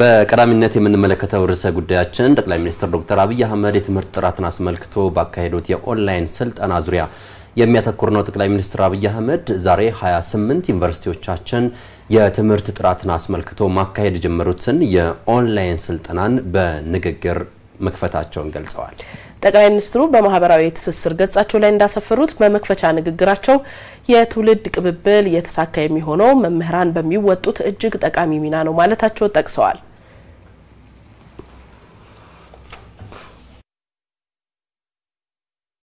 በቀዳሚነት የምንመለከተው ርዕሰ ጉዳያችን ጠቅላይ ሚኒስትር ዶክተር አብይ አህመድ የትምህርት ጥራትን አስመልክቶ ባካሄዱት የኦንላይን ስልጠና ዙሪያ የሚያተኩር ነው። ጠቅላይ ሚኒስትር አብይ አህመድ ዛሬ 28 ዩኒቨርሲቲዎቻችን የትምህርት ጥራትን አስመልክቶ ማካሄድ የጀመሩትን የኦንላይን ስልጠናን በንግግር መክፈታቸውን ገልጸዋል። ጠቅላይ ሚኒስትሩ በማህበራዊ የትስስር ገጻቸው ላይ እንዳሰፈሩት በመክፈቻ ንግግራቸው የትውልድ ቅብብል የተሳካ የሚሆነው መምህራን በሚወጡት እጅግ ጠቃሚ ሚና ነው ማለታቸው ጠቅሰዋል።